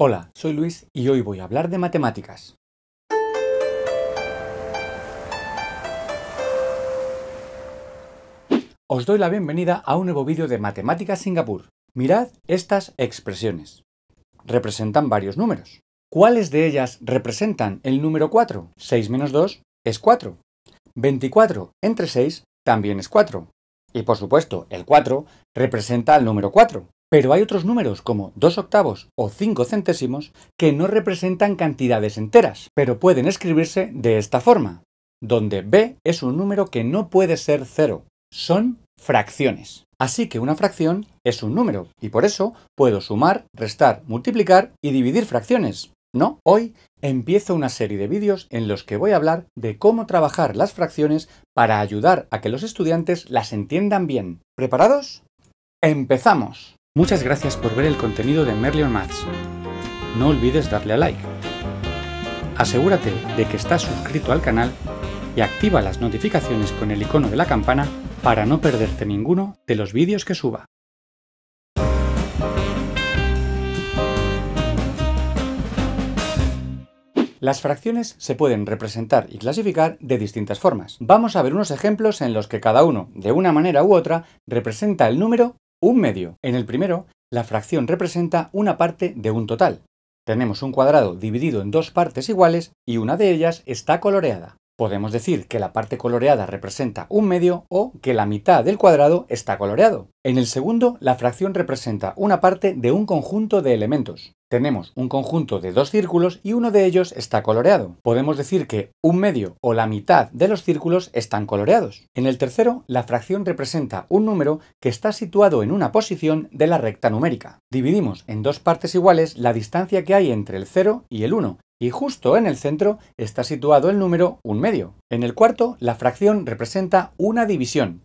Hola, soy Luis y hoy voy a hablar de matemáticas. Os doy la bienvenida a un nuevo vídeo de Matemáticas Singapur. Mirad estas expresiones. Representan varios números. ¿Cuáles de ellas representan el número 4? 6 menos 2 es 4. 24 entre 6 también es 4. Y por supuesto, el 4 representa al número 4. Pero hay otros números como 2 octavos o 5 centésimos que no representan cantidades enteras, pero pueden escribirse de esta forma, donde b es un número que no puede ser cero, son fracciones. Así que una fracción es un número, y por eso puedo sumar, restar, multiplicar y dividir fracciones. ¿No? Hoy empiezo una serie de vídeos en los que voy a hablar de cómo trabajar las fracciones para ayudar a que los estudiantes las entiendan bien. ¿Preparados? ¡Empezamos! Muchas gracias por ver el contenido de Merlion Maths. No olvides darle a like. Asegúrate de que estás suscrito al canal y activa las notificaciones con el icono de la campana para no perderte ninguno de los vídeos que suba. Las fracciones se pueden representar y clasificar de distintas formas. Vamos a ver unos ejemplos en los que cada uno, de una manera u otra, representa el número un medio. En el primero, la fracción representa una parte de un total. Tenemos un cuadrado dividido en dos partes iguales y una de ellas está coloreada. Podemos decir que la parte coloreada representa un medio o que la mitad del cuadrado está coloreado. En el segundo, la fracción representa una parte de un conjunto de elementos. Tenemos un conjunto de dos círculos y uno de ellos está coloreado. Podemos decir que un medio o la mitad de los círculos están coloreados. En el tercero, la fracción representa un número que está situado en una posición de la recta numérica. Dividimos en dos partes iguales la distancia que hay entre el 0 y el 1, y justo en el centro está situado el número 1 medio. En el cuarto, la fracción representa una división.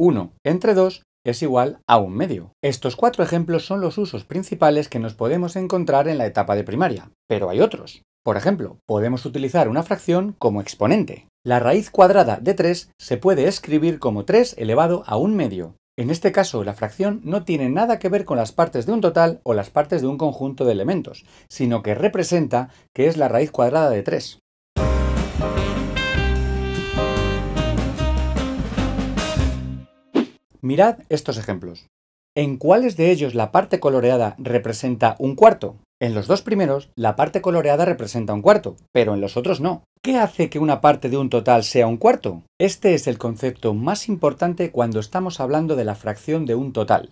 1 entre 2 es igual a 1 medio. Estos cuatro ejemplos son los usos principales que nos podemos encontrar en la etapa de primaria, pero hay otros. Por ejemplo, podemos utilizar una fracción como exponente. La raíz cuadrada de 3 se puede escribir como 3 elevado a 1 medio, en este caso, la fracción no tiene nada que ver con las partes de un total o las partes de un conjunto de elementos, sino que representa que es la raíz cuadrada de 3. Mirad estos ejemplos. ¿En cuáles de ellos la parte coloreada representa un cuarto? En los dos primeros, la parte coloreada representa un cuarto, pero en los otros no. ¿Qué hace que una parte de un total sea un cuarto? Este es el concepto más importante cuando estamos hablando de la fracción de un total.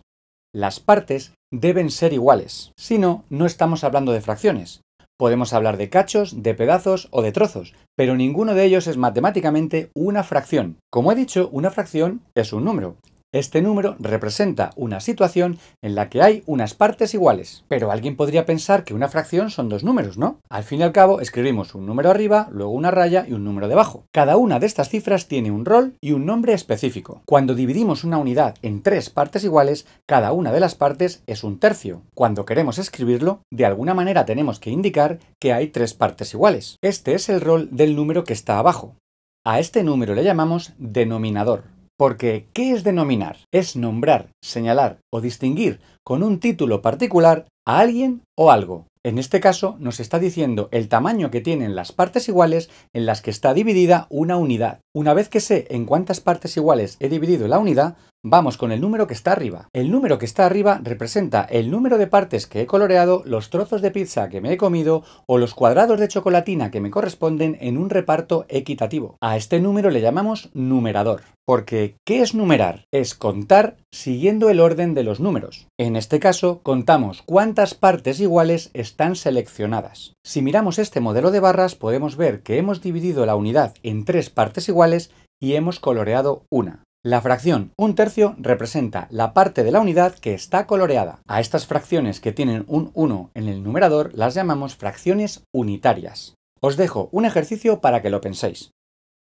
Las partes deben ser iguales, si no, no estamos hablando de fracciones. Podemos hablar de cachos, de pedazos o de trozos, pero ninguno de ellos es matemáticamente una fracción. Como he dicho, una fracción es un número, este número representa una situación en la que hay unas partes iguales. Pero alguien podría pensar que una fracción son dos números, ¿no? Al fin y al cabo, escribimos un número arriba, luego una raya y un número debajo. Cada una de estas cifras tiene un rol y un nombre específico. Cuando dividimos una unidad en tres partes iguales, cada una de las partes es un tercio. Cuando queremos escribirlo, de alguna manera tenemos que indicar que hay tres partes iguales. Este es el rol del número que está abajo. A este número le llamamos denominador. Porque, ¿qué es denominar? Es nombrar, señalar o distinguir con un título particular a alguien o algo. En este caso nos está diciendo el tamaño que tienen las partes iguales en las que está dividida una unidad. Una vez que sé en cuántas partes iguales he dividido la unidad, Vamos con el número que está arriba. El número que está arriba representa el número de partes que he coloreado, los trozos de pizza que me he comido o los cuadrados de chocolatina que me corresponden en un reparto equitativo. A este número le llamamos numerador. Porque, ¿qué es numerar? Es contar siguiendo el orden de los números. En este caso, contamos cuántas partes iguales están seleccionadas. Si miramos este modelo de barras, podemos ver que hemos dividido la unidad en tres partes iguales y hemos coloreado una. La fracción un tercio representa la parte de la unidad que está coloreada. A estas fracciones que tienen un 1 en el numerador las llamamos fracciones unitarias. Os dejo un ejercicio para que lo penséis.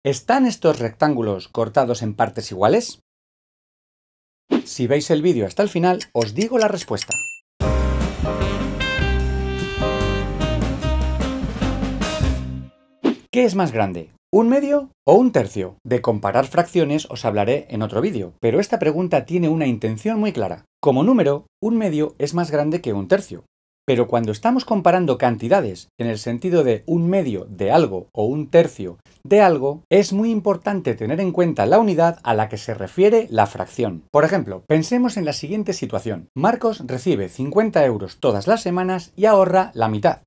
¿Están estos rectángulos cortados en partes iguales? Si veis el vídeo hasta el final, os digo la respuesta. ¿Qué es más grande, ¿Un medio o un tercio? De comparar fracciones os hablaré en otro vídeo, pero esta pregunta tiene una intención muy clara. Como número, un medio es más grande que un tercio. Pero cuando estamos comparando cantidades en el sentido de un medio de algo o un tercio de algo, es muy importante tener en cuenta la unidad a la que se refiere la fracción. Por ejemplo, pensemos en la siguiente situación. Marcos recibe 50 euros todas las semanas y ahorra la mitad.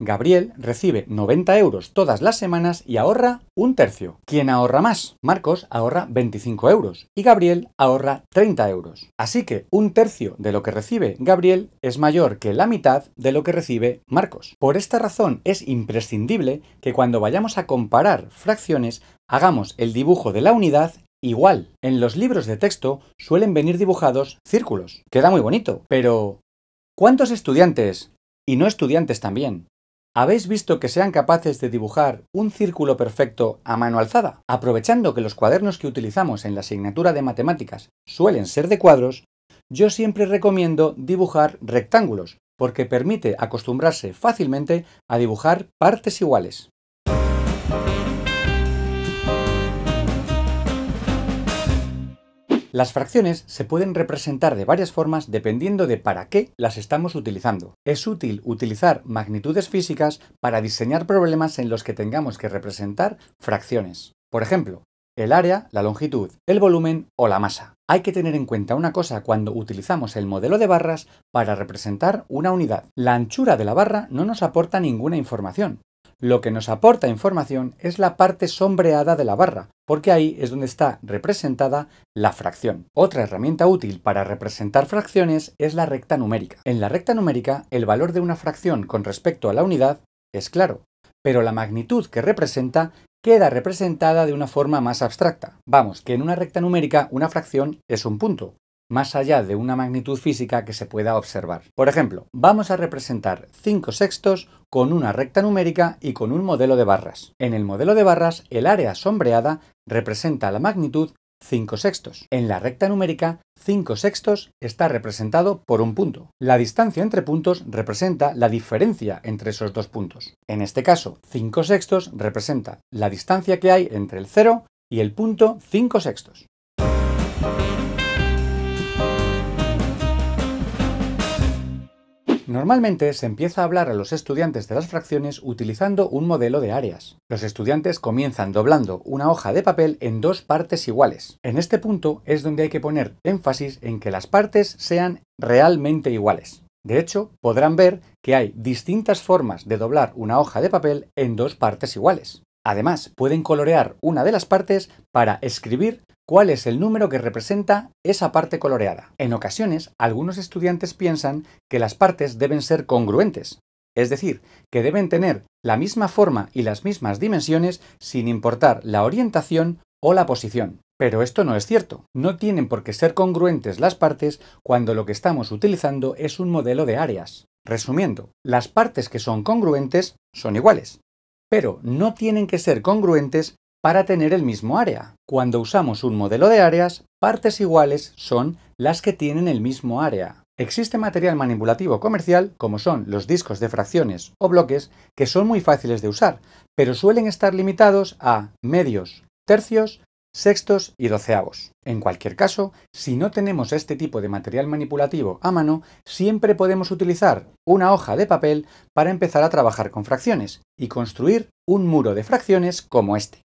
Gabriel recibe 90 euros todas las semanas y ahorra un tercio. ¿Quién ahorra más? Marcos ahorra 25 euros y Gabriel ahorra 30 euros. Así que un tercio de lo que recibe Gabriel es mayor que la mitad de lo que recibe Marcos. Por esta razón es imprescindible que cuando vayamos a comparar fracciones hagamos el dibujo de la unidad igual. En los libros de texto suelen venir dibujados círculos. Queda muy bonito, pero... ¿Cuántos estudiantes y no estudiantes también ¿Habéis visto que sean capaces de dibujar un círculo perfecto a mano alzada? Aprovechando que los cuadernos que utilizamos en la asignatura de matemáticas suelen ser de cuadros, yo siempre recomiendo dibujar rectángulos, porque permite acostumbrarse fácilmente a dibujar partes iguales. Las fracciones se pueden representar de varias formas dependiendo de para qué las estamos utilizando. Es útil utilizar magnitudes físicas para diseñar problemas en los que tengamos que representar fracciones. Por ejemplo, el área, la longitud, el volumen o la masa. Hay que tener en cuenta una cosa cuando utilizamos el modelo de barras para representar una unidad. La anchura de la barra no nos aporta ninguna información, lo que nos aporta información es la parte sombreada de la barra, porque ahí es donde está representada la fracción. Otra herramienta útil para representar fracciones es la recta numérica. En la recta numérica, el valor de una fracción con respecto a la unidad es claro, pero la magnitud que representa queda representada de una forma más abstracta. Vamos, que en una recta numérica una fracción es un punto, más allá de una magnitud física que se pueda observar. Por ejemplo, vamos a representar 5 sextos con una recta numérica y con un modelo de barras. En el modelo de barras, el área sombreada representa la magnitud 5 sextos. En la recta numérica, 5 sextos está representado por un punto. La distancia entre puntos representa la diferencia entre esos dos puntos. En este caso, 5 sextos representa la distancia que hay entre el 0 y el punto 5 sextos. Normalmente se empieza a hablar a los estudiantes de las fracciones utilizando un modelo de áreas. Los estudiantes comienzan doblando una hoja de papel en dos partes iguales. En este punto es donde hay que poner énfasis en que las partes sean realmente iguales. De hecho, podrán ver que hay distintas formas de doblar una hoja de papel en dos partes iguales. Además, pueden colorear una de las partes para escribir cuál es el número que representa esa parte coloreada. En ocasiones, algunos estudiantes piensan que las partes deben ser congruentes, es decir, que deben tener la misma forma y las mismas dimensiones sin importar la orientación o la posición. Pero esto no es cierto. No tienen por qué ser congruentes las partes cuando lo que estamos utilizando es un modelo de áreas. Resumiendo, las partes que son congruentes son iguales, pero no tienen que ser congruentes para tener el mismo área. Cuando usamos un modelo de áreas, partes iguales son las que tienen el mismo área. Existe material manipulativo comercial, como son los discos de fracciones o bloques, que son muy fáciles de usar, pero suelen estar limitados a medios, tercios, sextos y doceavos. En cualquier caso, si no tenemos este tipo de material manipulativo a mano, siempre podemos utilizar una hoja de papel para empezar a trabajar con fracciones y construir un muro de fracciones como este.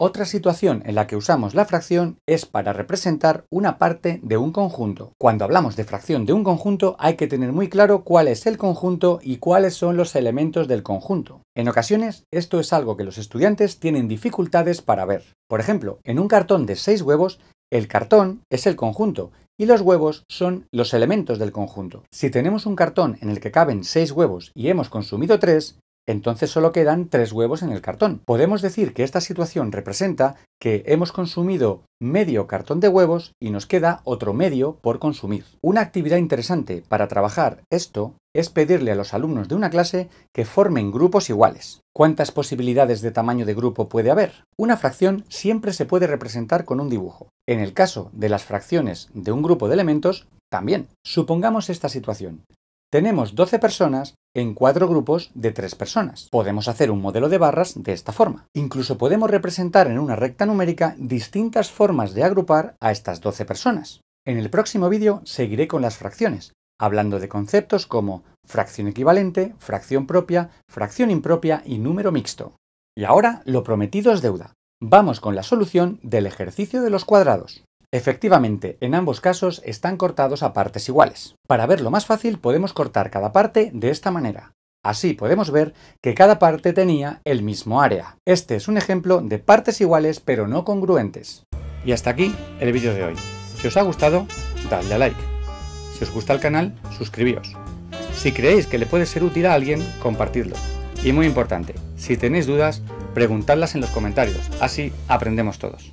Otra situación en la que usamos la fracción es para representar una parte de un conjunto. Cuando hablamos de fracción de un conjunto hay que tener muy claro cuál es el conjunto y cuáles son los elementos del conjunto. En ocasiones esto es algo que los estudiantes tienen dificultades para ver. Por ejemplo, en un cartón de 6 huevos, el cartón es el conjunto y los huevos son los elementos del conjunto. Si tenemos un cartón en el que caben 6 huevos y hemos consumido 3, entonces solo quedan tres huevos en el cartón. Podemos decir que esta situación representa que hemos consumido medio cartón de huevos y nos queda otro medio por consumir. Una actividad interesante para trabajar esto es pedirle a los alumnos de una clase que formen grupos iguales. ¿Cuántas posibilidades de tamaño de grupo puede haber? Una fracción siempre se puede representar con un dibujo. En el caso de las fracciones de un grupo de elementos, también. Supongamos esta situación. Tenemos 12 personas en cuatro grupos de tres personas. Podemos hacer un modelo de barras de esta forma. Incluso podemos representar en una recta numérica distintas formas de agrupar a estas 12 personas. En el próximo vídeo seguiré con las fracciones, hablando de conceptos como fracción equivalente, fracción propia, fracción impropia y número mixto. Y ahora lo prometido es deuda. Vamos con la solución del ejercicio de los cuadrados. Efectivamente, en ambos casos están cortados a partes iguales. Para verlo más fácil podemos cortar cada parte de esta manera. Así podemos ver que cada parte tenía el mismo área. Este es un ejemplo de partes iguales pero no congruentes. Y hasta aquí el vídeo de hoy. Si os ha gustado, dadle a like. Si os gusta el canal, suscribíos. Si creéis que le puede ser útil a alguien, compartidlo. Y muy importante, si tenéis dudas, preguntadlas en los comentarios, así aprendemos todos.